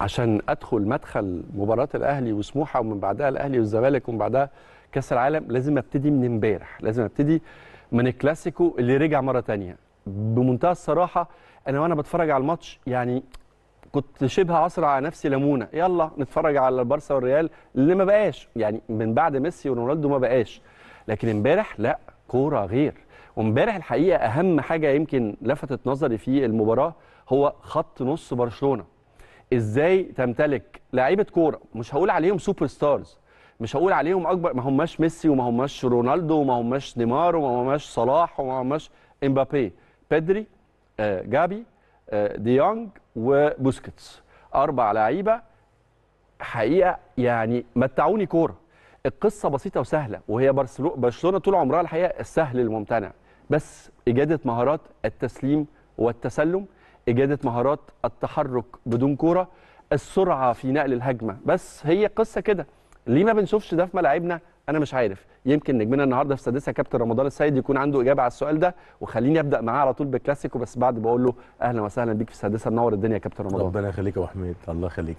عشان ادخل مدخل مباراه الاهلي وسموحه ومن بعدها الاهلي والزمالك ومن بعدها كاس العالم لازم ابتدي من امبارح لازم ابتدي من الكلاسيكو اللي رجع مره تانية بمنتهى الصراحه انا وانا بتفرج على الماتش يعني كنت شبه عصر على نفسي ليمونه يلا نتفرج على البارسا والريال اللي ما بقاش يعني من بعد ميسي ورونالدو ما بقاش لكن امبارح لا كوره غير وامبارح الحقيقه اهم حاجه يمكن لفتت نظري في المباراه هو خط نص برشلونه ازاي تمتلك لعيبه كوره مش هقول عليهم سوبر ستارز مش هقول عليهم اكبر ما هماش ميسي وما هماش رونالدو وما هماش نيمار وما هماش صلاح وما هماش امبابي بيدري آه جابي آه ديانج وبوسكيتس اربع لعيبه حقيقه يعني متعوني كوره القصه بسيطه وسهله وهي برشلونه طول عمرها الحقيقه السهل الممتنع بس اجاده مهارات التسليم والتسلم إجادة مهارات التحرك بدون كورة السرعة في نقل الهجمة بس هي قصة كده ليه ما بنشوفش ده في ملاعبنا أنا مش عارف يمكن نجمنا النهارده في سادسه كابتن رمضان السيد يكون عنده اجابه على السؤال ده وخليني ابدا معاه على طول بالكلاسيكو بس بعد بقول له اهلا وسهلا بيك في سادسه منور الدنيا يا كابتن رمضان ربنا يخليك يا ابو حميد الله يخليك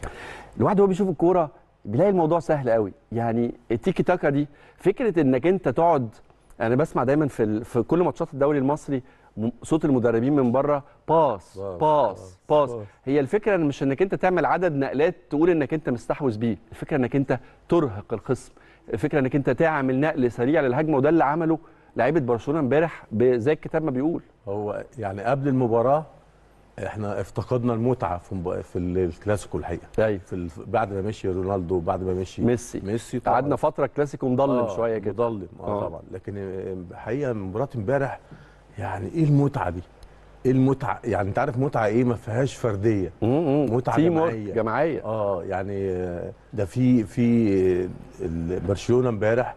الواحد وهو بيشوف الكوره بيلاقي الموضوع سهل قوي يعني التيكي تاكا دي فكره انك انت تقعد انا بسمع دايما في في كل ماتشات الدوري المصري صوت المدربين من بره باص باص باص هي الفكره مش انك انت تعمل عدد نقلات تقول انك انت مستحوذ بيه الفكره انك انت ترهق الخصم الفكره انك انت تعمل نقل سريع للهجمه وده اللي عمله لعيبه برشلونه امبارح زي الكتاب ما بيقول هو يعني قبل المباراه احنا افتقدنا المتعه في في الكلاسيكو الحقيقه أيوة. في بعد ما مشي رونالدو بعد ما مشي ميسي ميسي قعدنا فتره كلاسيكو مضلم آه شويه كده مضلم آه, اه طبعا لكن الحقيقه آه، مباراه امبارح يعني ايه المتعه دي ايه المتعه يعني انت عارف متعه ايه ما فيهاش فرديه متعه جماعيه جماعيه اه يعني ده في في برشلونه امبارح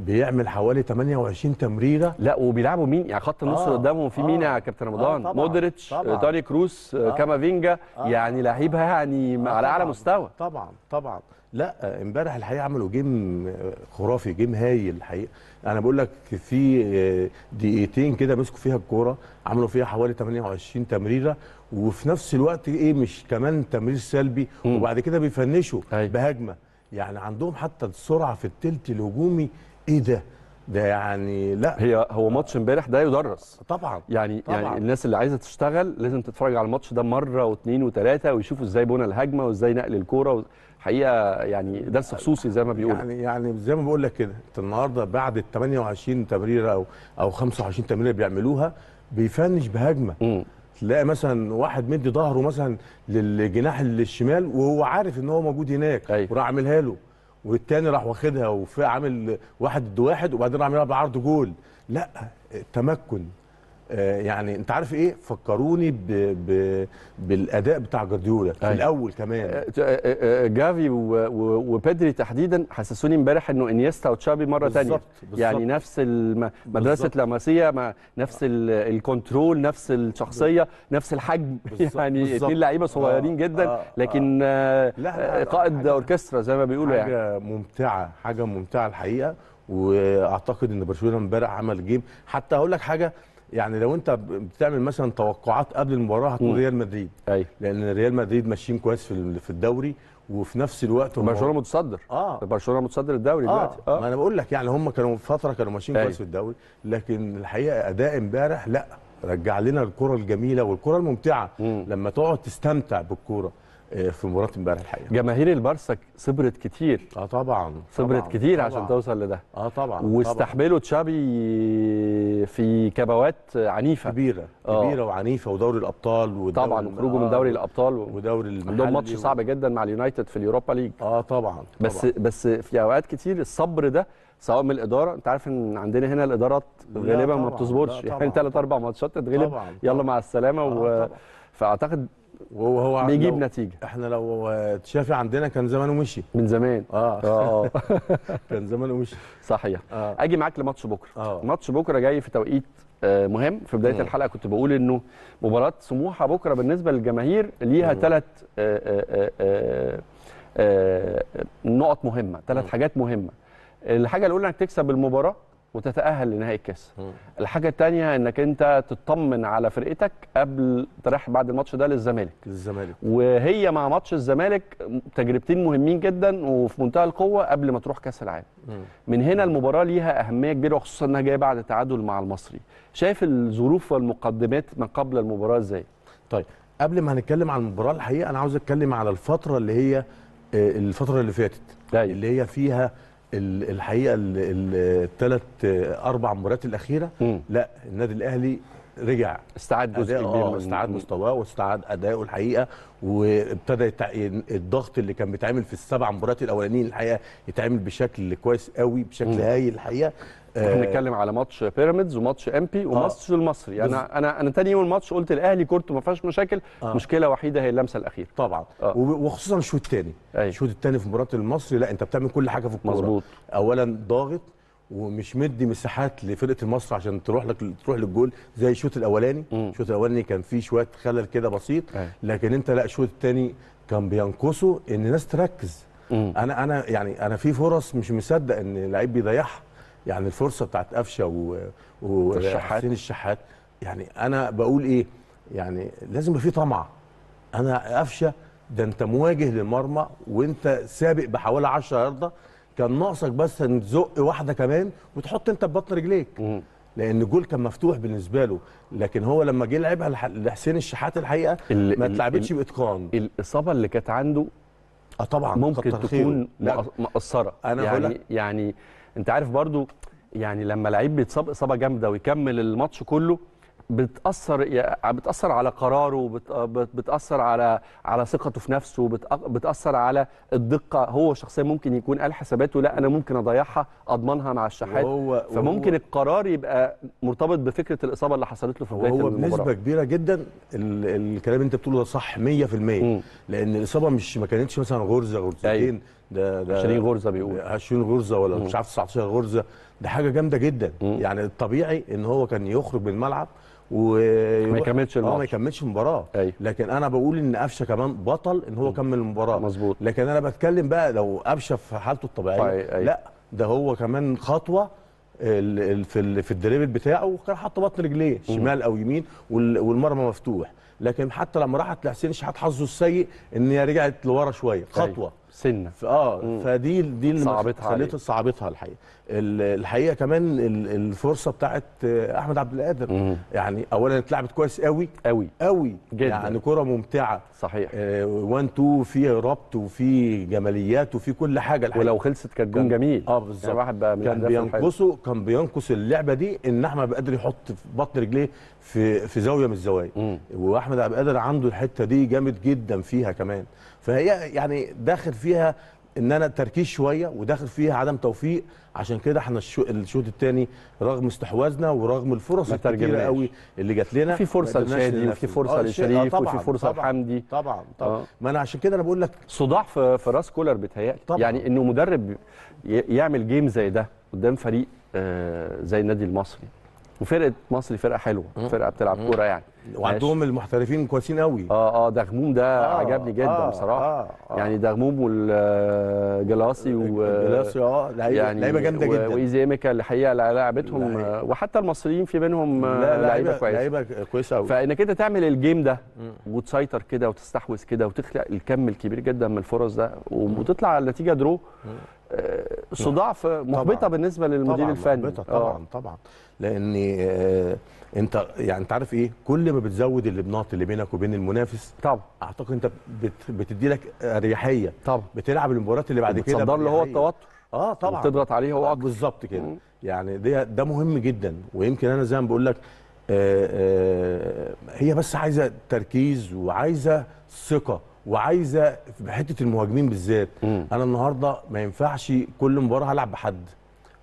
بيعمل حوالي 28 تمريره لا وبيلعبوا مين يعني خط النص آه قدامهم في آه مين يا آه. كابتن آه، رمضان آه مودريتش داري كروس آه،, آه كامافينجا آه يعني لعيب يعني آه على اعلى مستوى طبعا طبعا لا امبارح الحقيقه عملوا جيم خرافي جيم هايل الحقيقه انا بقول لك في دقيقتين كده مسكوا فيها الكوره عملوا فيها حوالي 28 تمريره وفي نفس الوقت ايه مش كمان تمرير سلبي وبعد كده بيفنشوا أيوه. بهجمه يعني عندهم حتى السرعه في التلت الهجومي ايه ده ده يعني لا هي هو ماتش امبارح ده يدرس طبعا يعني, يعني طبعا. يعني الناس اللي عايزه تشتغل لازم تتفرج على الماتش ده مره واثنين وثلاثه ويشوفوا ازاي بنى الهجمه وازاي نقل الكوره الحقيقه حقيقه يعني درس خصوصي زي ما بيقولوا يعني يعني زي ما بقول لك كده انت النهارده بعد ال 28 تمريره او او 25 تمريره بيعملوها بيفنش بهجمه م. تلاقي مثلا واحد مدي ظهره مثلا للجناح الشمال وهو عارف ان هو موجود هناك أيوه. وراح عاملها له والتاني راح واخدها وعامل واحد ضد واحد وبعدين راح عامل بعرض جول لا التمكن آه، يعني انت عارف ايه فكروني بـ بـ بالاداء بتاع جارديولا في أيوه. الاول كمان آه، آه، جافي وبيدري تحديدا حسسوني امبارح انه انيستا وتشابي مره ثانيه يعني نفس مدرسه لاماسيا مع نفس الكنترول نفس الشخصيه نفس الحجم يعني اثنين لعيبه صغيرين جدا لكن قائد اوركسترا زي ما بيقولوا يعني حاجه ممتعه حاجه ممتعه الحقيقه واعتقد ان برشلونه امبارح عمل جيم حتى اقول لك حاجه يعني لو انت بتعمل مثلا توقعات قبل المباراه هتقول ريال مدريد أي. أيوه. لان ريال مدريد ماشيين كويس في في الدوري وفي نفس الوقت برشلونه متصدر اه برشلونه متصدر الدوري آه. دلوقتي اه ما انا بقول لك يعني هم كانوا فتره كانوا ماشيين كويس أيوه. في الدوري لكن الحقيقه اداء امبارح لا رجع لنا الكره الجميله والكره الممتعه م. لما تقعد تستمتع بالكوره آه، في مباراه امبارح الحقيقه جماهير البارسا صبرت كتير اه طبعا صبرت طبعًا كتير طبعًا عشان توصل لده اه طبعا واستحملوا تشابي في كبوات عنيفه كبيره آه. كبيره وعنيفه ودوري الابطال طبعا خروجه من دوري آه، الابطال و... ودوري المحلي عندهم ماتش و... صعب جدا مع اليونايتد في اليوروبا ليج اه طبعا, طبعًا. بس بس في اوقات كتير الصبر ده سواء من الاداره انت عارف ان عندنا هنا الادارات غالبا ما بتصبرش يعني ثلاث اربع ماتشات تتغلب يلا مع السلامه آه و... فاعتقد وهو هو بيجيب نتيجه احنا لو تشافي عندنا كان زمانه مشي من زمان اه اه, آه. كان زمانه مشي صحيح آه. اجي معاك لماتش بكره آه. ماتش بكره جاي في توقيت آه، مهم في بدايه الحلقه كنت بقول انه مباراه سموحه بكره بالنسبه للجماهير ليها ثلاث آه، نقط مهمه ثلاث حاجات مهمه الحاجه الاولى انك تكسب المباراه وتتاهل لنهائي الكاس الحاجه الثانيه انك انت تطمن على فرقتك قبل تروح بعد الماتش ده للزمالك الزمالك وهي مع ماتش الزمالك تجربتين مهمين جدا وفي منتهى القوه قبل ما تروح كاس العالم من هنا المباراه ليها اهميه كبيره وخصوصا انها جايه بعد تعادل مع المصري شايف الظروف والمقدمات ما قبل المباراه ازاي طيب قبل ما هنتكلم عن المباراه الحقيقه انا عاوز اتكلم على الفتره اللي هي آه، الفتره اللي فاتت اللي هي فيها الحقيقه الثلاث اربع مباريات الاخيره م. لا النادي الاهلي رجع استعاد جزء كبير آه، استعاد مستواه واستعاد اداؤه الحقيقه وابتدى الضغط اللي كان بيتعمل في السبع مباريات الاولانيين الحقيقه يتعمل بشكل كويس قوي بشكل هايل الحقيقه آه، بنتكلم على ماتش بيراميدز وماتش امبي وماتش آه. المصري انا انا انا تاني يوم الماتش قلت الاهلي كورته ما فيهاش مشاكل آه. مشكله وحيده هي اللمسه الاخيره طبعا آه. وخصوصا الشوط الثاني الشوط الثاني في مباراه المصري لا انت بتعمل كل حاجه في الكوره مظبوط اولا ضاغط ومش مدي مساحات لفرقه المصري عشان تروح لك تروح للجول زي الشوط الاولاني الشوط الاولاني كان فيه شويه خلل كده بسيط أي. لكن انت لا الشوط الثاني كان بينقصه ان الناس تركز مم. انا انا يعني انا في فرص مش مصدق ان اللعيب بيضيعها يعني الفرصه بتاعت قفشه وحسين الشحات يعني انا بقول ايه يعني لازم يبقى في طمع انا قفشه ده انت مواجه للمرمى وانت سابق بحوالي 10 يارده كان ناقصك بس ان تزق واحده كمان وتحط انت ببطن رجليك لان الجول كان مفتوح بالنسبه له لكن هو لما جه لعبها لحسين الشحات الحقيقه ما اتلعبتش باتقان الاصابه اللي كانت عنده اه طبعا ممكن تكون مقصره يعني يعني انت عارف برضو يعني لما لعيب بيتصاب اصابه جامده ويكمل الماتش كله بتاثر بتاثر على قراره بتاثر على على ثقته في نفسه بتاثر على الدقه هو شخصيا ممكن يكون قال حساباته لا انا ممكن اضيعها اضمنها مع الشحات وهو فممكن وهو القرار يبقى مرتبط بفكره الاصابه اللي حصلت له في بدايه المباراه هو بنسبه كبيره جدا الكلام اللي انت بتقوله ده صح 100% لان الاصابه مش ما كانتش مثلا غرزه غرزتين أيوه. ده ده 20 إيه غرزه بيقول 20 غرزه ولا مم. مش عارف 19 غرزه ده حاجه جامده جدا مم. يعني الطبيعي ان هو كان يخرج من الملعب و ما يكملش المباراه اه ما يكملش المباراه أيوه. لكن انا بقول ان قفشه كمان بطل ان هو كمل المباراه مظبوط لكن انا بتكلم بقى لو قفشه في حالته الطبيعيه أي. لا ده هو كمان خطوه في في الدريبل بتاعه كان حاطط بطن رجليه شمال او يمين والمرمى مفتوح لكن حتى لما راحت لحسين شحات حظه السيء ان هي رجعت لورا شويه خطوه أي. سنه اه فدي دي اللي صعبتها خليته صعبتها الحقيقه الحقيقه كمان الفرصه بتاعت احمد عبد القادر مم. يعني اولا اتلعبت كويس قوي قوي قوي جدا يعني كره ممتعه صحيح 1 آه، 2 في ربط وفي جماليات وفي كل حاجه الحقيقة. ولو خلصت كانت جون جميل اه يعني بالظبط يعني واحد بقى كان بينقصه كان بينقص اللعبه دي ان احمد عبد القادر يحط في بطن رجليه في في زاويه من الزوايا واحمد عبد القادر عنده الحته دي جامد جدا فيها كمان فهي يعني داخل فيها ان انا تركيز شويه وداخل فيها عدم توفيق عشان كده احنا الشوط الثاني رغم استحواذنا ورغم الفرص الكتيره قوي اللي جات لنا في فرصه لشادي وفي فرصه آه، لشريف آه، وفي فرصه لحمدي طبعا طبعا آه. ما انا عشان كده انا بقول لك صداع في راس كولر بيتهيألي يعني انه مدرب يعمل جيم زي ده قدام فريق آه زي النادي المصري وفرقه مصري فرقه حلوه فرقه بتلعب كوره يعني وعندهم المحترفين كويسين قوي اه اه دغموم ده آه عجبني جدا آه بصراحه آه آه يعني دغموم والجلاسي آه، جلاسي اه لعيبه يعني جامده جدا وايزيميكا الحقيقه لعبتهم آه، وحتى المصريين في بينهم آه، لعيبه كويسه لعيبه كويسه قوي فانك انت تعمل الجيم ده وتسيطر كده وتستحوذ كده وتخلق الكم الكبير جدا من الفرص ده وتطلع النتيجه درو آه، صداع محبطه بالنسبه للمدير طبعًا الفني محبطه طبعا آه. طبعا لان آه، انت يعني انت عارف ايه كل ما بتزود اللبنات اللي بينك وبين المنافس طبعا اعتقد انت بت بتدي لك اريحيه طبعا بتلعب المباراه اللي بعد كده بتصدر له هو التوتر اه طبعا بتضغط عليه هو آه، بالظبط كده يعني ده ده مهم جدا ويمكن انا زي ما بقول لك هي بس عايزه تركيز وعايزه ثقه وعايزه في حته المهاجمين بالذات انا النهارده ما ينفعش كل مباراه هلعب بحد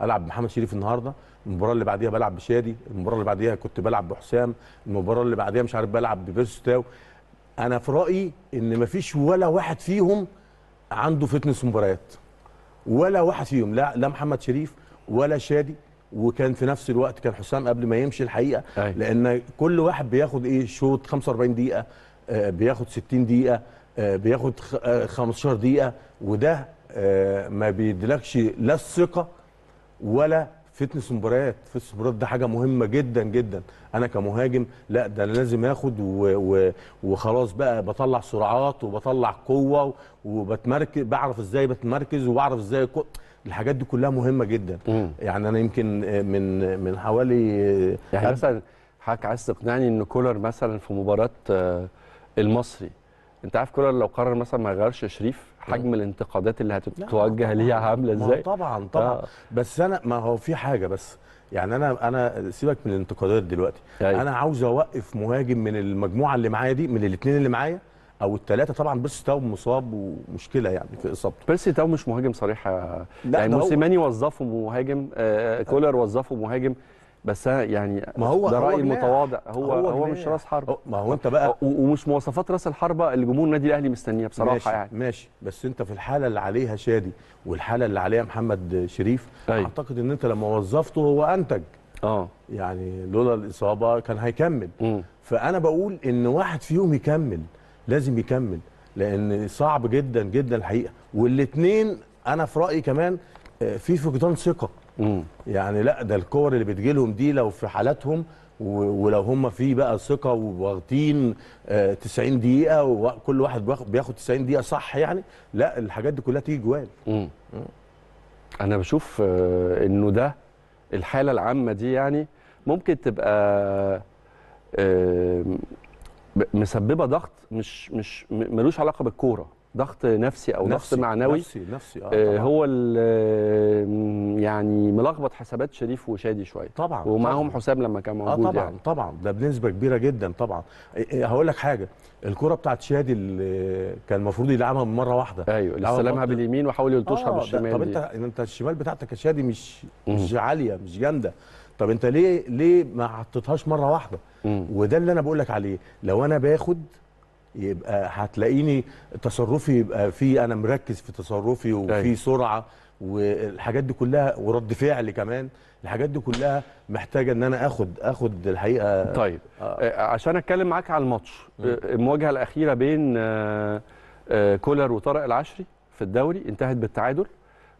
العب بمحمد شريف النهارده المباراه اللي بعديها بلعب بشادي المباراه اللي بعديها كنت بلعب بحسام المباراه اللي بعديها مش عارف بلعب ببيرستاو انا في رايي ان ما فيش ولا واحد فيهم عنده فتنس مباريات ولا واحد فيهم لا لا محمد شريف ولا شادي وكان في نفس الوقت كان حسام قبل ما يمشي الحقيقه أي. لان كل واحد بياخد ايه شوط 45 دقيقه آه، بياخد 60 دقيقه آه، بياخد 15 آه، دقيقه وده آه، ما بيديلكش لا الثقه ولا فتنس مباريات فتنس مباريات ده حاجه مهمه جدا جدا انا كمهاجم لا ده انا لازم اخد و... و... وخلاص بقى بطلع سرعات وبطلع قوه وبتمركز بعرف ازاي بتمركز وبعرف ازاي الحاجات دي كلها مهمه جدا مم. يعني انا يمكن من من حوالي يعني مثلا حضرتك عايز تقنعني ان كولر مثلا في مباراه المصري انت عارف كولر لو قرر مثلا ما يغيرش شريف حجم نعم. الانتقادات اللي هتتوجه ليها عامله ازاي؟ طبعا طبعا آه. بس انا ما هو في حاجه بس يعني انا انا سيبك من الانتقادات دلوقتي أيوة. انا عاوز اوقف مهاجم من المجموعه اللي معايا دي من الاثنين اللي معايا او الثلاثه طبعا بيرسي تاو مصاب ومشكله يعني في اصابته بيرسي تاو مش مهاجم صريح آه. يعني موسيماني وظفه مهاجم آه, آه، كولر أيوة. وظفه مهاجم بس يعني ما هو ده راي متواضع هو هو, هو مش راس حربه ما هو انت بقى ومش مواصفات راس الحربه اللي جمهور النادي الاهلي مستنيها بصراحه ماشي يعني ماشي بس انت في الحاله اللي عليها شادي والحاله اللي عليها محمد شريف أي. أيوه. اعتقد ان انت لما وظفته هو انتج اه يعني لولا الاصابه كان هيكمل م. فانا بقول ان واحد فيهم يكمل لازم يكمل لان صعب جدا جدا الحقيقه والاثنين انا في رايي كمان آه، في فقدان ثقه يعني لا ده الكور اللي بتجيلهم دي لو في حالاتهم ولو هم في بقى ثقه وواخدين 90 آه، دقيقه وكل واحد بياخد 90 دقيقه صح يعني لا الحاجات دي كلها تيجي جوان انا بشوف آه، انه ده الحاله العامه دي يعني ممكن تبقى آه، مسببه ضغط مش مش ملوش علاقه بالكوره ضغط نفسي او ضغط معنوي نفسي نفسي آه, آه، طبعًا. هو آه، يعني ملخبط حسابات شريف وشادي شويه طبعا ومعاهم حسام لما كان آه، موجود آه طبعا يعني. طبعا ده بنسبه كبيره جدا طبعا إيه، إيه، هقول لك حاجه الكره بتاعت شادي اللي كان المفروض يلعبها من مره واحده ايوه اللي استلمها باليمين وحاول يلطشها آه بالشمال طب انت انت الشمال بتاعتك يا شادي مش مش عاليه مش جامده طب انت ليه ليه ما حطيتهاش مره واحده مم. وده اللي انا بقول لك عليه لو انا باخد يبقى هتلاقيني تصرفي يبقى في انا مركز في تصرفي وفي أيوه. سرعه والحاجات دي كلها ورد فعل كمان الحاجات دي كلها محتاجه ان انا اخد اخد الحقيقه طيب آه. آه. عشان اتكلم معاك على الماتش آه، المواجهه الاخيره بين آه، كولر وطارق العشري في الدوري انتهت بالتعادل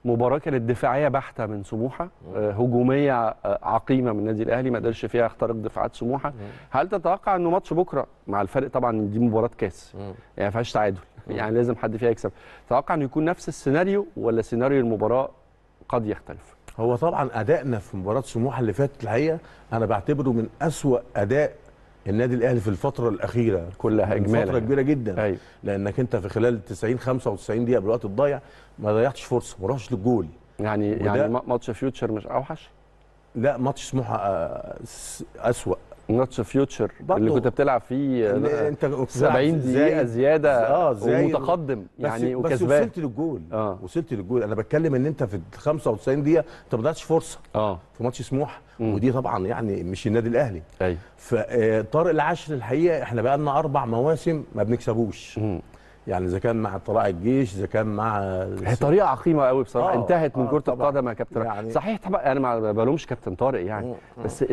مباراه كانت دفاعيه بحته من سموحه آه، هجوميه آه، عقيمه من النادي الاهلي ما قدرش فيها يخترق دفاعات سموحه هل تتوقع انه ماتش بكره مع الفرق طبعا دي مباراه كاس يعني ما فيهاش تعادل يعني لازم حد فيها يكسب تتوقع انه يكون نفس السيناريو ولا سيناريو المباراه قد يختلف هو طبعا ادائنا في مباراه سموحه اللي فاتت الحقيقه انا بعتبره من اسوا اداء النادي الاهلي في الفتره الاخيره كلها اجمالا فتره يعني. كبيره جدا أيوة. لانك انت في خلال 90 95 دقيقه بالوقت الضايع ما ضيعتش فرصه ما رحتش للجول يعني يعني ماتش فيوتشر مش اوحش لا ماتش سموحه آه، اسوأ ماتش فيوتشر اللي كنت بتلعب فيه آه، انت 70 دقيقه زياده اه زي ومتقدم يعني بس وكسبان بس وصلت للجول آه. وصلت للجول انا بتكلم ان انت في 95 دقيقه انت ما ضيعتش فرصه اه في ماتش سموحه مم. ودي طبعا يعني مش النادي الاهلي ايوه آه، فطارق العشر الحقيقه احنا بقى لنا اربع مواسم ما بنكسبوش مم. يعني اذا كان مع طلائع الجيش اذا كان مع هي طريقه عقيمه قوي بصراحه آه انتهت من آه كره القدم يا كابتن يعني صحيح طبعا انا ما بلومش كابتن طارق يعني مم. مم. بس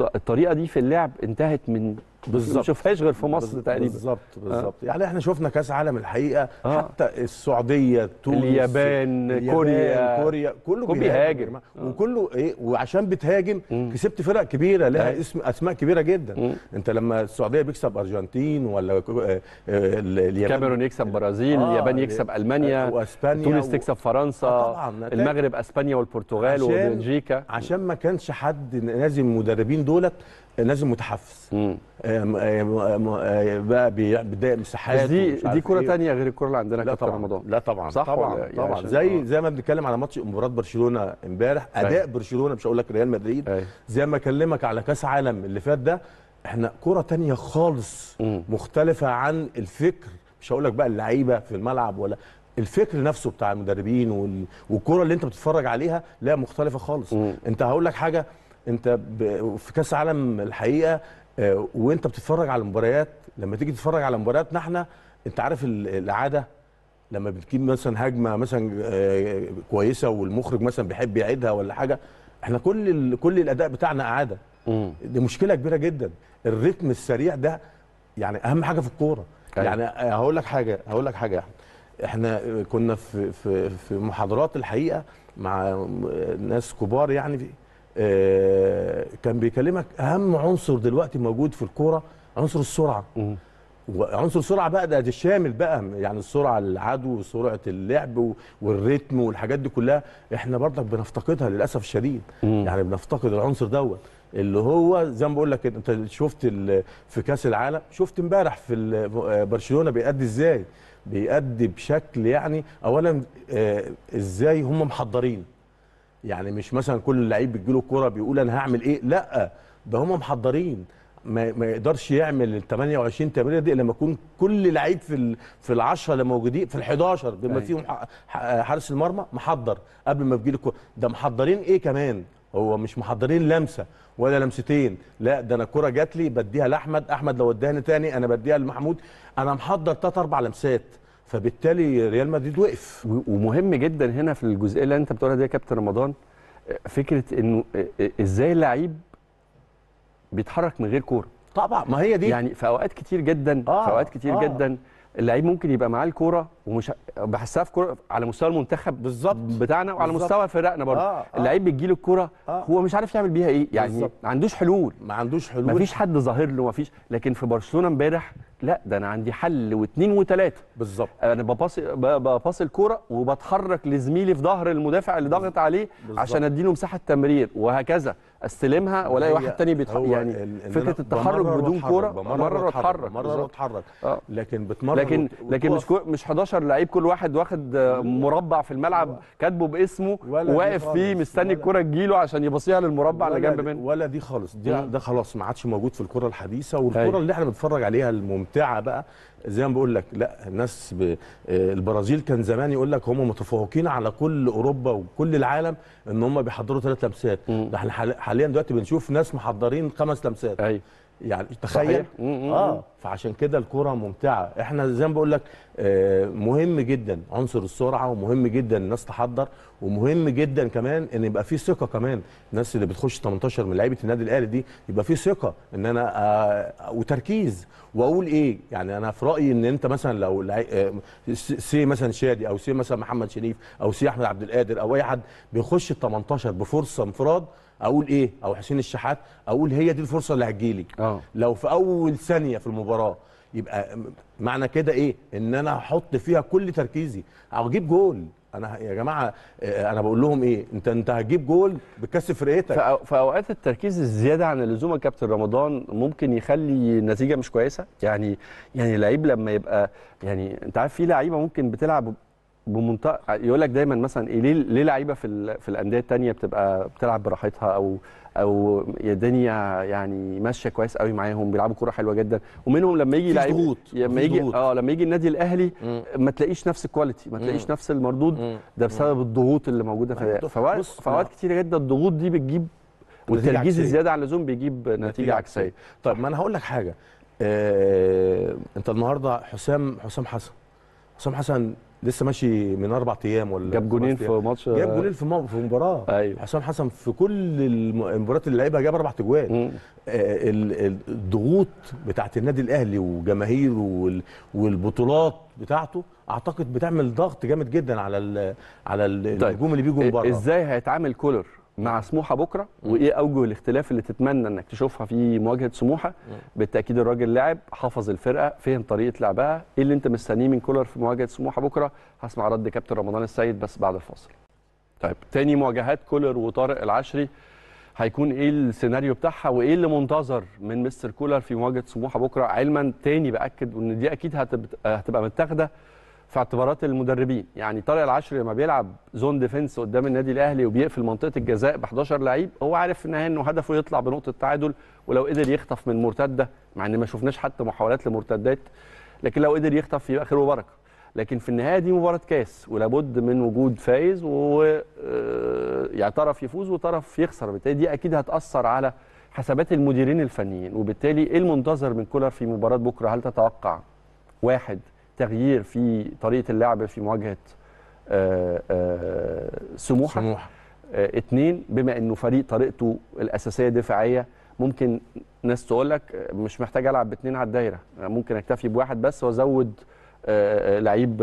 الطريقه دي في اللعب انتهت من بالظبط ما شفهاش غير في مصر تقريبا بالظبط آه. بالظبط آه. يعني احنا شفنا كاس عالم الحقيقه آه. حتى السعوديه تونس اليابان, اليابان كوريا كوريا كله بيهاجم آه. وكله ايه وعشان بتهاجم مم. كسبت فرق كبيره لها آه. اسم اسماء كبيره جدا مم. انت لما السعوديه بيكسب ارجنتين ولا آه، اليابان الكاميرون يكسب برازيل آه. اليابان يكسب المانيا واسبانيا تونس و... تكسب فرنسا آه طبعا المغرب اسبانيا والبرتغال وبلجيكا عشان ما كانش حد نازل المدربين دولت لازم متحفز آه، آه، آه، بقى بيضايق مساحات بس دي دي كره ثانيه إيه. غير الكره اللي عندنا كابتن رمضان لا طبعا صح طبعا إيه؟ طبعا زي زي ما بنتكلم على ماتش مباراه برشلونه امبارح اداء برشلونه مش هقول لك ريال مدريد أي. زي ما اكلمك على كاس عالم اللي فات ده احنا كره ثانيه خالص م. مختلفه عن الفكر مش هقول لك بقى اللعيبه في الملعب ولا الفكر نفسه بتاع المدربين والكره اللي انت بتتفرج عليها لا مختلفه خالص م. انت هقول لك حاجه انت في كاس عالم الحقيقه آه، وانت بتتفرج على المباريات لما تيجي تتفرج على مبارياتنا احنا انت عارف العاده لما بتجيب مثلا هجمه مثلا آه، كويسه والمخرج مثلا بيحب يعيدها ولا حاجه احنا كل كل الاداء بتاعنا اعاده دي مشكله كبيره جدا الريتم السريع ده يعني اهم حاجه في الكوره أيوة. يعني آه، هقول لك حاجه هقول لك حاجه احنا كنا في في في محاضرات الحقيقه مع ناس كبار يعني آه، كان بيكلمك اهم عنصر دلوقتي موجود في الكوره عنصر السرعه وعنصر السرعه بقى ده شامل بقى يعني السرعه العدو وسرعه اللعب والريتم والحاجات دي كلها احنا برضك بنفتقدها للاسف الشديد يعني بنفتقد العنصر دوت اللي هو زي ما بقول لك انت شفت في كاس العالم شفت امبارح في آه، برشلونه بيأدي ازاي بيأدي بشكل يعني اولا آه، ازاي هم محضرين يعني مش مثلا كل لعيب بتجيله الكوره بيقول انا هعمل ايه لا ده هم محضرين ما, ما يقدرش يعمل ال 28 تمريره دي لما يكون كل لعيب في ال في ال 10 اللي موجودين في ال 11 بما فيهم حارس المرمى محضر قبل ما بيجيله الكوره ده محضرين ايه كمان هو مش محضرين لمسه ولا لمستين لا ده انا الكوره جات لي بديها لاحمد احمد لو اداني تاني انا بديها لمحمود انا محضر ثلاث اربع لمسات فبالتالي ريال مدريد وقف ومهم جدا هنا في الجزئيه اللي انت بتقولها دي يا كابتن رمضان فكره انه ازاي اللعيب بيتحرك من غير كوره طبعا ما هي دي يعني في اوقات كتير جدا آه في اوقات كتير آه جدا اللعيب ممكن يبقى معاه الكوره ومش بحسها في كوره على مستوى المنتخب بالظبط بتاعنا وعلى بالزبط. مستوى فرقنا برضه آه, آه. اللعيب بتجي له الكوره آه هو مش عارف يعمل بيها ايه يعني ما عندوش حلول ما عندوش حلول ما فيش حد ظاهر له ما فيش لكن في برشلونه امبارح لا ده انا عندي حل واثنين وثلاثه بالظبط انا بباصي بباص الكوره وبتحرك لزميلي في ظهر المدافع اللي ضاغط عليه بالزبط. عشان اديله مساحه تمرير وهكذا استلمها والاقي واحد تاني بيتحرك يعني فكره التحرك بدون كوره بمرر واتحرك بمرر واتحرك لكن بتمرر لكن لكن مش مش 11 لعيب كل واحد واخد آه، مربع في الملعب كاتبه باسمه واقف فيه مستني الكوره تجيله عشان يبصيها للمربع اللي جنب منه ولا دي خالص آه. ده خلاص ما عادش موجود في الكره الحديثه والكره أيوه. اللي احنا بنتفرج عليها الممتعه بقى زي ما بقول لك لا الناس ب... البرازيل كان زمان يقول لك هم متفوقين على كل اوروبا وكل العالم ان هم بيحضروا ثلاث لمسات ده احنا حاليا دلوقتي بنشوف ناس محضرين خمس لمسات أيوة. يعني تخيل اه فعشان كده الكوره ممتعه احنا زي ما بقول لك آه، مهم جدا عنصر السرعه ومهم جدا الناس تحضر ومهم جدا كمان ان يبقى في ثقه كمان الناس اللي بتخش 18 من لعيبه النادي الاهلي دي يبقى في ثقه ان انا آه، آه، وتركيز واقول ايه يعني انا في رايي ان انت مثلا لو سي مثلا شادي او سي مثلا محمد شريف او سي احمد عبد القادر او اي حد بيخش ال 18 بفرصه انفراد اقول ايه او حسين الشحات اقول هي دي الفرصه اللي هتجي لي آه. لو في اول ثانيه في المباراه يبقى معنى كده ايه ان انا هحط فيها كل تركيزي او اجيب جول انا يا جماعه آه، انا بقول لهم ايه انت انت هتجيب جول بتكسب فرقتك في اوقات التركيز الزياده عن اللزوم يا كابتن رمضان ممكن يخلي النتيجه مش كويسه يعني يعني لعيب لما يبقى يعني انت عارف في لعيبه ممكن بتلعب بمنتهى يقول لك دايما مثلا ايه ليه ليه لعيبه في في الانديه الثانيه بتبقى بتلعب براحتها او او يا الدنيا يعني ماشيه كويس قوي معاهم بيلعبوا كوره حلوه جدا ومنهم لما يجي لعيب ضغوط لما يجي اه لما يجي النادي الاهلي ما تلاقيش نفس الكواليتي ما تلاقيش نفس المردود ده بسبب الضغوط اللي موجوده في فوقت فوقت كتير جدا الضغوط دي بتجيب والتركيز الزياده عن اللزوم بيجيب نتيجه عكسيه طيب ما انا هقول لك حاجه آه انت النهارده حسام حسام حسن حسام حسن لسه ماشي من اربع ايام ولا جاب جونين في ماتش جاب آه. جونين في في مباراه أيوه. حسام حسن في كل المباريات اللي لعبها جاب اربع تجوان آه، الضغوط بتاعه النادي الاهلي وجماهيره والبطولات بتاعته اعتقد بتعمل ضغط جامد جدا على ال على النجوم طيب. اللي بيجوا من بره ازاي هيتعامل كولر مع سموحه بكره وايه اوجه الاختلاف اللي تتمنى انك تشوفها في مواجهه سموحه بالتاكيد الراجل لعب حافظ الفرقه فهم طريقه لعبها ايه اللي انت مستنيه من كولر في مواجهه سموحه بكره هسمع رد كابتن رمضان السيد بس بعد الفاصل طيب تاني مواجهات كولر وطارق العشري هيكون ايه السيناريو بتاعها وايه اللي منتظر من مستر كولر في مواجهه سموحه بكره علما تاني باكد ان دي اكيد هتبقى متاخده في اعتبارات المدربين يعني طارق العشري لما بيلعب زون ديفنس قدام النادي الاهلي وبيقفل منطقه الجزاء ب 11 لعيب هو عارف في النهايه انه هدفه يطلع بنقطه تعادل ولو قدر يخطف من مرتده مع ان ما شفناش حتى محاولات لمرتدات لكن لو قدر يخطف يبقى خير وبركه لكن في النهايه دي مباراه كاس ولابد من وجود فايز و آه، يعني طرف يفوز وطرف يخسر بالتالي دي اكيد هتاثر على حسابات المديرين الفنيين وبالتالي ايه المنتظر من كولر في مباراه بكره هل تتوقع واحد تغيير في طريقه اللعب في مواجهه آه، آه، سموحه سموحه آه، اتنين بما انه فريق طريقته الاساسيه دفاعيه ممكن ناس تقول لك مش محتاج العب باثنين على الدايره ممكن اكتفي بواحد بس وازود لعيب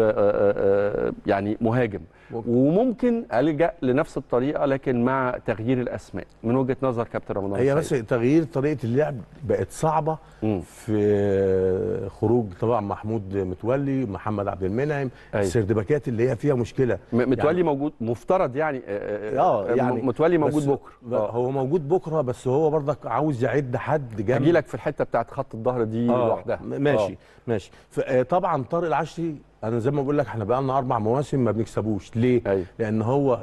يعني مهاجم ممكن. وممكن الجا لنفس الطريقه لكن مع تغيير الاسماء من وجهه نظر كابتن رمضان هي بس تغيير طريقه اللعب بقت صعبه مم. في خروج طبعا محمود متولي محمد عبد المنعم أيوة. السردباكات اللي هي فيها مشكله متولي يعني موجود مفترض يعني اه, آه،, آه،, آه، يعني متولي موجود بكره آه. هو موجود بكره بس هو برضك عاوز يعد حد جامد لك في الحته بتاعت خط الظهر دي آه. لوحدها ماشي آه. ماشي طبعا طارق العشري انا زي ما بقول لك احنا بقى لنا اربع مواسم ما بنكسبوش ليه أيوة. لان هو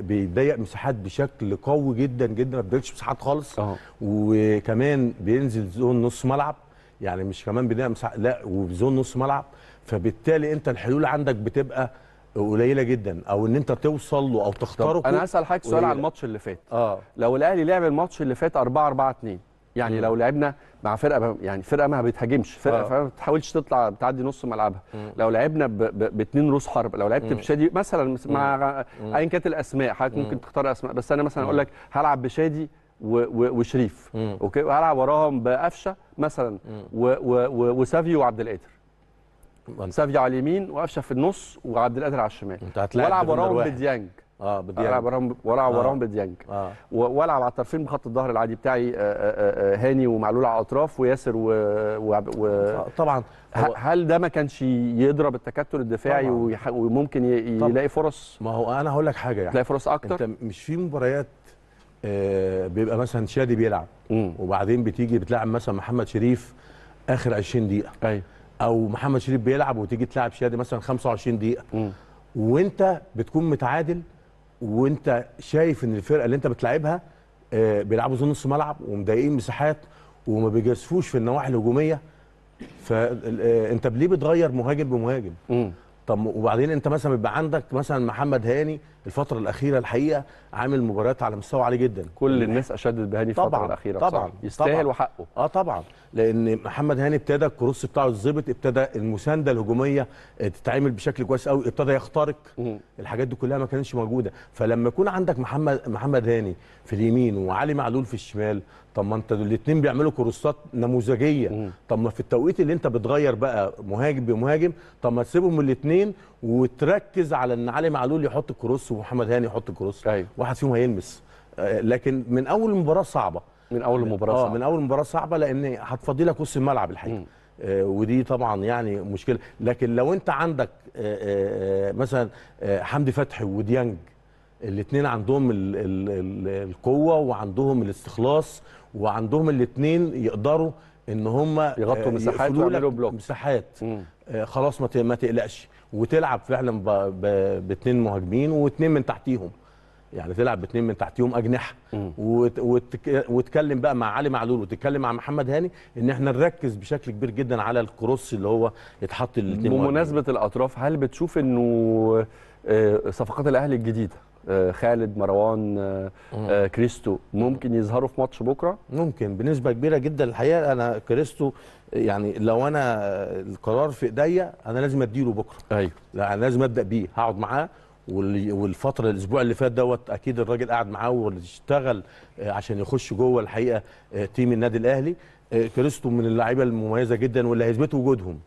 بيضيق مساحات بشكل قوي جدا جدا ما بيديلش مساحات خالص أوه. وكمان بينزل زون نص ملعب يعني مش كمان بيضيق مساحات لا وزون نص ملعب فبالتالي انت الحلول عندك بتبقى قليله جدا او ان انت توصل له او تختاره انا هسال حضرتك سؤال على الماتش اللي فات اه لو الاهلي لعب الماتش اللي فات 4 4 2 يعني مم. لو لعبنا مع فرقه يعني فرقه ما بتهاجمش فرقه آه. ما بتحاولش تطلع تعدي نص ملعبها مم. لو لعبنا باثنين رؤوس حرب لو لعبت بشادي مثلا مع ايا كانت الاسماء حضرتك ممكن تختار اسماء بس انا مثلا اقول لك هلعب بشادي وشريف مم. اوكي وهلعب وراهم بقفشه مثلا وسافيو وعبد القادر سافيو على اليمين وقفشه في النص وعبد القادر على الشمال والعب وراهم بديانج اه بديانج العب وراهم آه. وراهم بديانج آه. والعب على الطرفين بخط الظهر العادي بتاعي آه، آه، آه، هاني ومعلول على الاطراف وياسر و, و... و... طبعا هو... هل ده ما كانش يضرب التكتل الدفاعي ويح... وممكن ي... طبعًا. يلاقي فرص ما هو انا هقول لك حاجه يعني تلاقي فرص اكتر انت مش في مباريات بيبقى مثلا شادي بيلعب مم. وبعدين بتيجي بتلعب مثلا محمد شريف اخر 20 دقيقه ايوه او محمد شريف بيلعب وتيجي تلعب شادي مثلا 25 دقيقه مم. وانت بتكون متعادل وانت شايف ان الفرقه اللي انت بتلعبها آه، بيلعبوا زون نص ملعب ومضايقين مساحات وما بيجسفوش في النواحي الهجوميه فانت آه، ليه بتغير مهاجم بمهاجم؟ طب وبعدين انت مثلا بيبقى عندك مثلا محمد هاني الفتره الاخيره الحقيقه عامل مباريات على مستوى عالي جدا كل الناس اشادت بهاني في الفتره الاخيره طبعا يستاهل وحقه اه طبعا لان محمد هاني ابتدى الكروس بتاعه يتظبط ابتدى المسانده الهجوميه تتعمل بشكل كويس قوي ابتدى يخترق الحاجات دي كلها ما كانتش موجوده فلما يكون عندك محمد محمد هاني في اليمين وعلي معلول في الشمال طب ما انت الاثنين بيعملوا كروسات نموذجيه طب ما في التوقيت اللي انت بتغير بقى مهاجم بمهاجم طب ما تسيبهم الاثنين وتركز على ان علي معلول يحط كروس ومحمد هاني يحط كروس أيوة. واحد فيهم هيلمس آه، لكن من اول مباراه صعبه من اول مباراه آه صعبه من اول مباراه صعبه لان هتفضي لك وسط الملعب الحقيقه آه ودي طبعا يعني مشكله لكن لو انت عندك آه آه, آه، مثلا آه، حمدي فتحي وديانج الاثنين عندهم الـ الـ الـ القوه وعندهم الاستخلاص وعندهم الاثنين يقدروا ان هم آه، يغطوا مساحات ويعملوا بلوك مساحات آه، خلاص ما تقلقش وتلعب فعلا باثنين مهاجمين واثنين من تحتيهم يعني تلعب باثنين من تحتيهم اجنحه وتتكلم بقى مع علي معلول وتتكلم مع محمد هاني ان احنا نركز بشكل كبير جدا على الكروس اللي هو اتحط للاثنين بمناسبه الاطراف هل بتشوف انه آه، صفقات الاهلي الجديده آه، خالد مروان آه، آه، كريستو ممكن يظهروا في ماتش بكره ممكن بنسبه كبيره جدا الحقيقه انا كريستو يعني لو انا القرار في ايديا انا لازم اديله بكره ايوه لا انا لازم ابدا بيه هقعد معاه والفتره الاسبوع اللي فات دوت اكيد الراجل قعد معاه واشتغل عشان يخش جوه الحقيقه تيم النادي الاهلي كريستو من اللعيبه المميزه جدا واللي هيثبتوا وجودهم.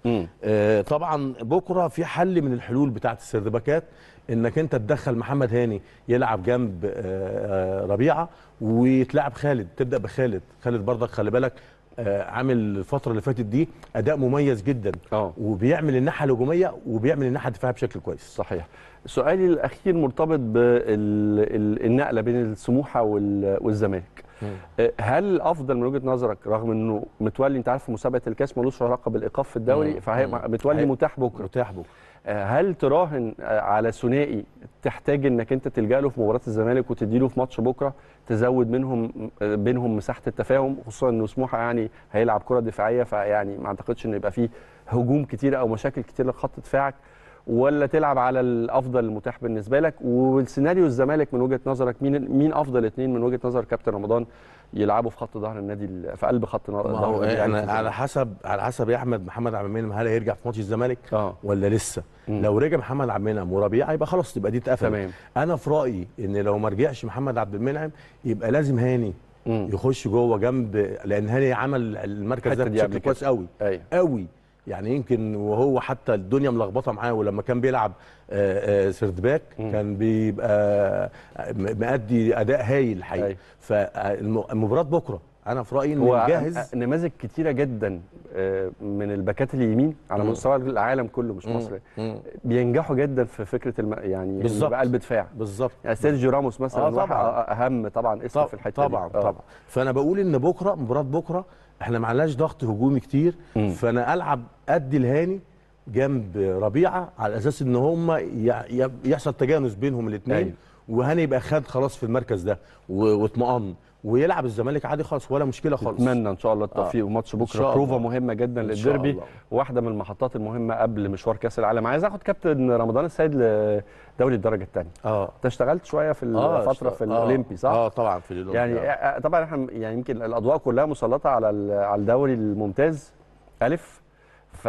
طبعا بكره في حل من الحلول بتاعه السردباكات انك انت تدخل محمد هاني يلعب جنب آه، آه، ربيعه ويتلعب خالد تبدا بخالد خالد برضك خلي بالك آه، عامل الفتره اللي فاتت دي اداء مميز جدا أوه. وبيعمل الناحيه الهجوميه وبيعمل الناحيه الدفاعيه بشكل كويس صحيح سؤالي الاخير مرتبط بالنقله بين السموحه والزمالك هل افضل من وجهه نظرك رغم انه متولي انت عارف مسابقه الكاس ملوش علاقه بالايقاف في الدوري فهي متولي متاح بكره متاح بكره هل تراهن على ثنائي تحتاج انك انت تلجا له في مباراه الزمالك له في ماتش بكره تزود منهم بينهم مساحه التفاهم خصوصا ان سموحه يعني هيلعب كره دفاعيه فيعني ما اعتقدش ان يبقى فيه هجوم كتير او مشاكل كتير لخط دفاعك ولا تلعب على الافضل المتاح بالنسبه لك والسيناريو الزمالك من وجهه نظرك مين مين افضل اثنين من وجهه نظر كابتن رمضان يلعبوا في خط ظهر النادي في قلب خط ظهر النادي يعني, يعني على حسب على حسب يا احمد محمد عبد المنعم هل هيرجع في ماتش الزمالك آه. ولا لسه مم. لو رجع محمد عبد المنعم وربيعه يبقى خلاص تبقى دي اتقفلت انا في رايي ان لو ما رجعش محمد عبد المنعم يبقى لازم هاني مم. يخش جوه جنب لان هاني عمل المركز ده بشكل كويس قوي أي. أيوه. قوي يعني يمكن وهو حتى الدنيا ملخبطه معاه ولما كان بيلعب آه، آه، سيرد باك كان بيبقى آه، مادي اداء هايل الحقيقه أيوة. فالمباراه بكره انا في رايي انه جاهز نماذج كتيره جدا من الباكات اليمين على مستوى العالم كله مش مصر بينجحوا جدا في فكره الم... يعني بقى قلب دفاع بالظبط يعني سيرجيو راموس مثلا آه طبعا. اهم طبعا اسم طبعًا في الحته طبعا دي. طبعا آه. طبعا فانا بقول ان بكره مباراه بكره احنا ما عندناش ضغط هجومي كتير مم. فانا العب ادي الهاني جنب ربيعه على اساس ان هم يحصل تجانس بينهم الاثنين أيوه. وهاني يبقى خد خلاص في المركز ده واطمئن ويلعب الزمالك عادي خالص ولا مشكله خالص اتمنى ان شاء الله التوفيق آه. وماتش بكره بروفا مهمه جدا للديربي واحده من المحطات المهمه قبل مشوار كاس العالم عايز اخد كابتن رمضان السيد لدوري الدرجه الثانيه اه انت اشتغلت شويه في الفتره آه في آه. الاولمبي صح اه طبعا في الاولمبي يعني آه. آه. طبعا احنا يعني يمكن الاضواء كلها مسلطه على على الدوري الممتاز الف ف...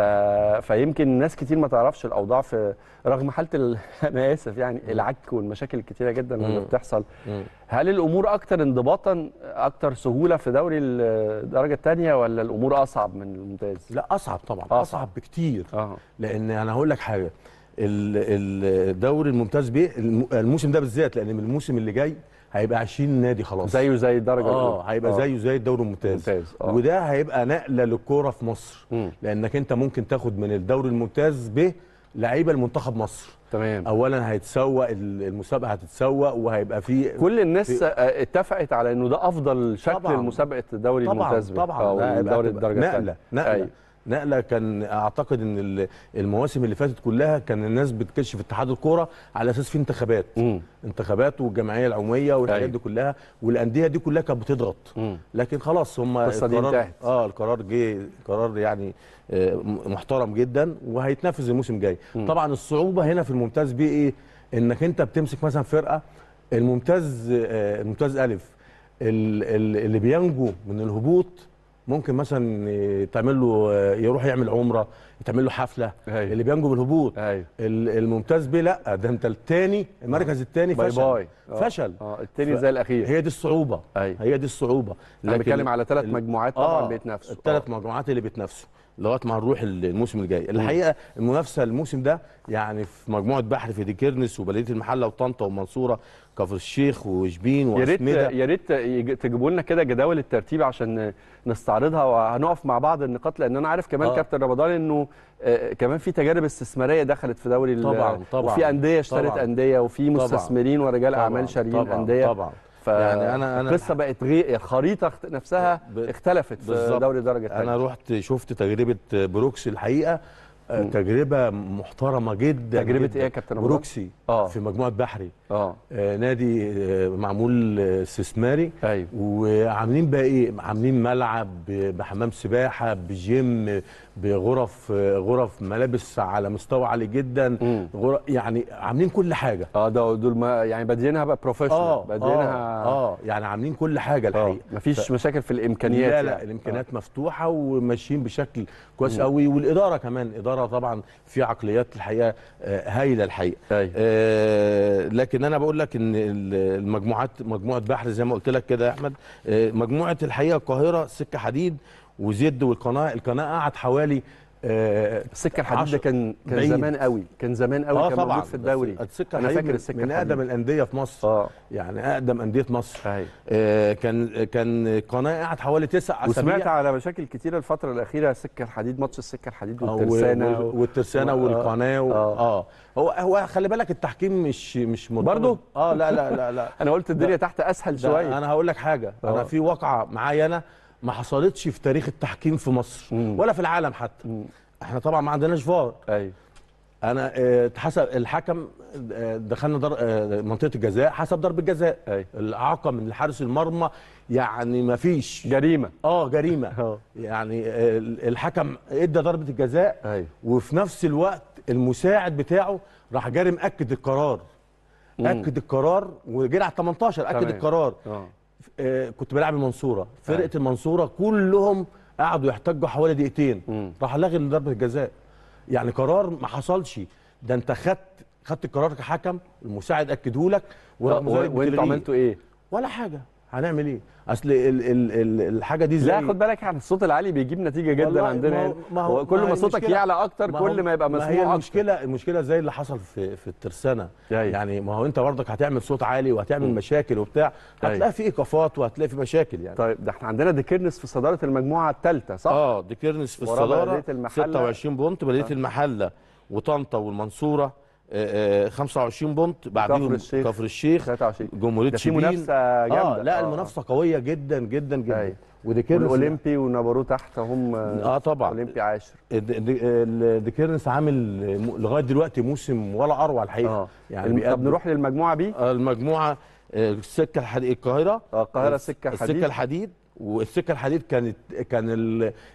فيمكن ناس كتير ما تعرفش الاوضاع في رغم حاله ال... انا اسف يعني العك والمشاكل الكتيره جدا اللي بتحصل هل الامور اكتر انضباطا اكتر سهوله في دوري الدرجه الثانيه ولا الامور اصعب من الممتاز؟ لا اصعب طبعا اصعب, أصعب بكتير أه. لان انا هقول لك حاجه الدوري الممتاز بيه الموسم ده بالذات لان الموسم اللي جاي هيبقى 20 نادي خلاص زيه زي الدرجه اه هيبقى آه. زيه زي الدوري الممتاز ممتاز. آه. وده هيبقى نقله للكوره في مصر م. لانك انت ممكن تاخد من الدوري الممتاز ب لعيبه المنتخب مصر تمام اولا هيتسوق المسابقه هتتسوق وهيبقى في كل الناس في آه، اتفقت على انه ده افضل شكل لمسابقه الدوري الممتاز طبعا طبعا الدوري الدرجه نقله نقله أي. أيوه. نقله كان اعتقد ان المواسم اللي فاتت كلها كان الناس بتكشف اتحاد الكوره على اساس في انتخابات مم. انتخابات والجمعيه العموميه والحاجات أيوة. دي كلها والانديه دي كلها كانت بتضغط لكن خلاص هم القرار اه القرار جه قرار يعني آه محترم جدا وهيتنفذ الموسم الجاي طبعا الصعوبه هنا في الممتاز بي ايه انك انت بتمسك مثلا فرقه الممتاز آه الممتاز الف اللي بينجو من الهبوط ممكن مثلا تعمل له آه، يروح يعمل عمره تعمل له حفله هي. أيوه. اللي بينجو بالهبوط هي. أيوه. الممتاز بيه لا ده انت الثاني المركز الثاني فشل باي باي. آه. فشل اه الثاني ف... زي الاخير هي دي الصعوبه هي, أيوه. هي دي الصعوبه انا بتكلم على ثلاث مجموعات طبعا آه بيتنافسوا الثلاث آه. مجموعات اللي بيتنافسوا لغايه ما هنروح الموسم الجاي الحقيقه المنافسه الموسم ده يعني في مجموعه بحر في ديكيرنس وبلديه المحله وطنطا والمنصوره كفر الشيخ وشبين واسمده يا ريت يا ريت تجيبوا لنا كده جداول الترتيب عشان نستعرضها وهنقف مع بعض النقاط لان انا عارف كمان آه. كابتن رمضان انه آه، كمان في تجارب استثماريه دخلت في دوري طبعا طبعا وفي انديه اشترت انديه وفي مستثمرين ورجال اعمال شاريين انديه طبعا ف يعني انا انا القصه بقت غير الخريطه نفسها ب... اختلفت في دوري درجه ثانيه انا رحت شفت تجربه بروكس الحقيقه آه، تجربه محترمه جدا تجربه جداً. ايه يا كابتن بروكسي آه. في مجموعه بحري آه. آه نادي آه معمول آه، استثماري أيوه. وعاملين بقى ايه عاملين ملعب بحمام سباحه بجيم بغرف آه، غرف ملابس على مستوى عالي جدا غرف يعني عاملين كل حاجه اه ده دول ما يعني بادينها بقى بروفيشنال آه بادينها اه يعني عاملين كل حاجه الحقيقه آه. مفيش ف... مشاكل في الامكانيات لا لا يعني. الامكانيات آه. مفتوحه وماشيين بشكل كويس قوي والاداره كمان اداره الاداره طبعا في عقليات الحقيقه آه، هايله الحقيقه آه، لكن انا بقول لك ان المجموعات مجموعه بحر زي ما قلت لك كده يا احمد آه، مجموعه الحقيقه القاهره سكه حديد وزد والقناه القناه قعد حوالي آه، السكه الحديد ده كان كان بعيد. زمان قوي كان زمان قوي آه كان موجود في الدوري السكه انا فاكر السكه من اقدم الانديه في مصر آه. يعني اقدم انديه مصر آه كان كان قناه قاعد حوالي تسع اسابيع وسمعت على مشاكل كتيره الفتره الاخيره السكه الحديد ماتش السكه الحديد آه، والترسانه آه والترسانه آه والقناه آه, آه. آه. هو هو خلي بالك التحكيم مش مش برضه اه لا لا لا لا انا قلت الدنيا تحت اسهل شويه انا هقول لك حاجه آه. انا في واقعه معايا انا ما حصلتش في تاريخ التحكيم في مصر مم. ولا في العالم حتى مم. احنا طبعا ما عندناش فار ايوه انا آه، حسب الحكم آه، دخلنا در... آه، منطقه الجزاء حسب ضربه جزاء أيوه. الاعاقه من حارس المرمى يعني ما فيش جريمه اه جريمه أوه. يعني الحكم ادى ضربه الجزاء أي. أيوه. وفي نفس الوقت المساعد بتاعه راح جاري مأكد القرار مم. اكد القرار وجري على 18 اكد تمام. القرار آه، كنت بلعب المنصوره أيوه. فرقه المنصوره كلهم قعدوا يحتجوا حوالي دقيقتين راح لغي ضربه الجزاء يعني قرار ما حصلش ده انت خدت خدت القرار كحكم المساعد اكده لك وانتوا عملتوا ايه ولا حاجه هنعمل ايه اصل الـ الـ الـ الحاجه دي زي لا خد بالك يعني الصوت العالي بيجيب نتيجه جدا عندنا يعني. ما هو كل ما, ما صوتك يعلى اكتر ما كل ما يبقى مسموع اكتر المشكله المشكله زي اللي حصل في في الترسانه أيوة. يعني ما هو انت برضك هتعمل صوت عالي وهتعمل م. مشاكل وبتاع أيوة. هتلاقي في ايقافات وهتلاقي في مشاكل يعني طيب ده احنا عندنا ديكيرنس في صداره المجموعه الثالثه صح اه ديكيرنس في الصداره 26 بونت بلديه آه. المحله وطنطا والمنصوره 25 بونت بعديهم كفر الشيخ, كفر الشيخ 23 جمهوريه شبين منافسه آه، جامده آه لا آه. المنافسه قويه جدا جدا جدا أيوة. ودي كيرنس والاولمبي ونابارو تحت هم اه طبعا اولمبي عاشر كيرنس عامل لغايه دلوقتي موسم ولا اروع الحقيقه آه. يعني نروح للمجموعه بي آه المجموعه السكه آه، الحديد القاهره اه القاهره السكه الحديد السكه الحديد والسكه الحديد كانت كان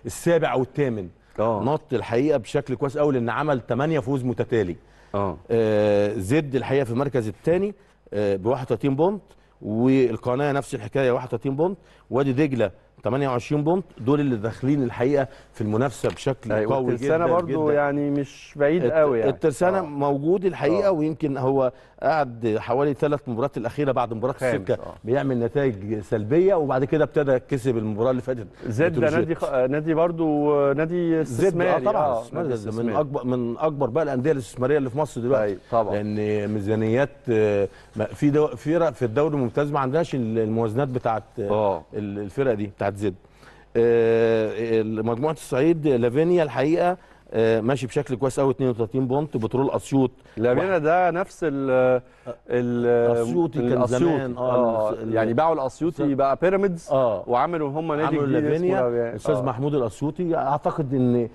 السابع او الثامن آه. نط الحقيقه بشكل كويس قوي لان عمل 8 فوز متتالي آه. آه، زد الحقيقه في المركز الثاني آه، ب 31 بونت والقناه نفس الحكايه 31 بونت وادي دجله 28 بونت دول اللي داخلين الحقيقه في المنافسه بشكل أيوة قوي جدا الترسانه برضو جداً. يعني مش بعيد قوي يعني الترسانه آه. موجود الحقيقه آه. ويمكن هو قعد حوالي ثلاث مباريات الاخيره بعد مباراه السكه آه. بيعمل نتائج سلبيه وبعد كده ابتدى كسب المباراه اللي فاتت زد نادي خ... نادي برضو نادي آه، استثماري آه طبعا آه. استثماري من اكبر من اكبر بقى الانديه الاستثماريه اللي في مصر دلوقتي أيوة. طبعا لان ميزانيات آه، في دو... في في الدوري الممتاز ما عندهاش الموازنات بتاعت آه، الفرقه دي بتاعت هتزيد آه، آه، مجموعه الصعيد لافينيا الحقيقه آه، ماشي بشكل كويس قوي 32 بونت بترول اسيوط لافينيا ده نفس ال الاسيوطي كان زمان اه يعني باعوا الاسيوطي بقى بيراميدز اه وعملوا هم نادي عملوا لافينيا استاذ آه. محمود الاسيوطي اعتقد ان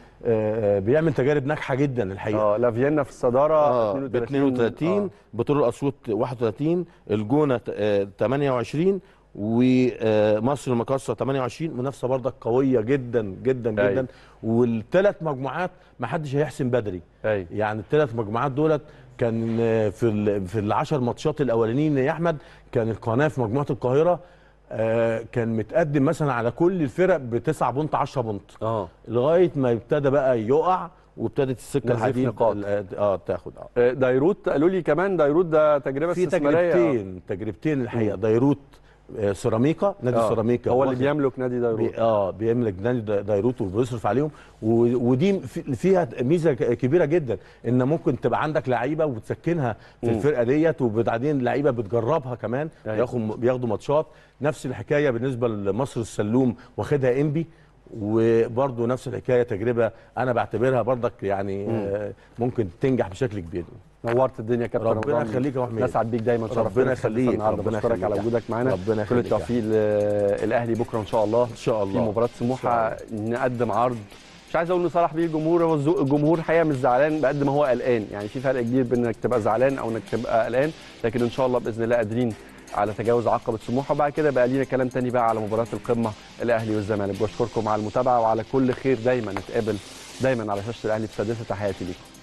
بيعمل تجارب ناجحه جدا الحقيقه اه لافينا في الصداره آه 32 بترول اسيوط 31 الجونه 28 ومصر المقاصه 28 منافسه برضك قويه جدا جدا أي. جدا والثلاث مجموعات ما حدش هيحسم بدري أي. يعني الثلاث مجموعات دولت كان في ال في العشر ماتشات الاولانيين يا احمد كان القناه في مجموعه القاهره آه، كان متقدم مثلا على كل الفرق بتسع بونت 10 بونت اه لغايه ما ابتدى بقى يقع وابتدت السكه الحديد نقاط اه تاخد اه, آه، ديروت قالوا لي كمان ديروت ده تجربه استثماريه في تجربتين تجربتين الحقيقه ديروت آه، سيراميكا نادي آه. سيراميكا هو اللي بيملك نادي ديروت بي اه بيملك نادي ديروت وبيصرف عليهم ودي فيها ميزه كبيره جدا ان ممكن تبقى عندك لعيبه وتسكنها في الفرقه ديت وبعدين لعيبه بتجربها كمان يعني. بياخدوا ماتشات نفس الحكايه بالنسبه لمصر السلوم واخدها انبي وبرضه نفس الحكايه تجربه انا بعتبرها برضك يعني آه، ممكن تنجح بشكل كبير نورت الدنيا يا كابتن ربنا يخليك يا محمد نسعد بيك دايما شرف ربنا يخليك ربنا يخليك على وجودك معانا ربنا يخليك كل التوفيق للاهلي بكره ان شاء الله ان شاء الله في مباراه سموحه نقدم عرض مش عايز اقول لصالح بيه الجمهور هو الجمهور الحقيقه مش زعلان قد ما هو قلقان يعني في فرق كبير بين انك تبقى زعلان او انك تبقى قلقان لكن ان شاء الله باذن الله قادرين على تجاوز عقبه سموحه وبعد كده بقى لينا كلام تاني بقى على مباراه القمه الاهلي والزمالك بشكركم على المتابعه وعلى كل خير دايما نتقابل دايما على شاشه الاهلي بسادسه تحياتي ليكم